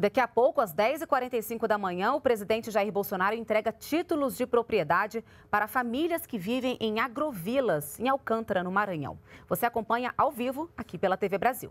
E daqui a pouco, às 10h45 da manhã, o presidente Jair Bolsonaro entrega títulos de propriedade para famílias que vivem em agrovilas, em Alcântara, no Maranhão. Você acompanha ao vivo aqui pela TV Brasil.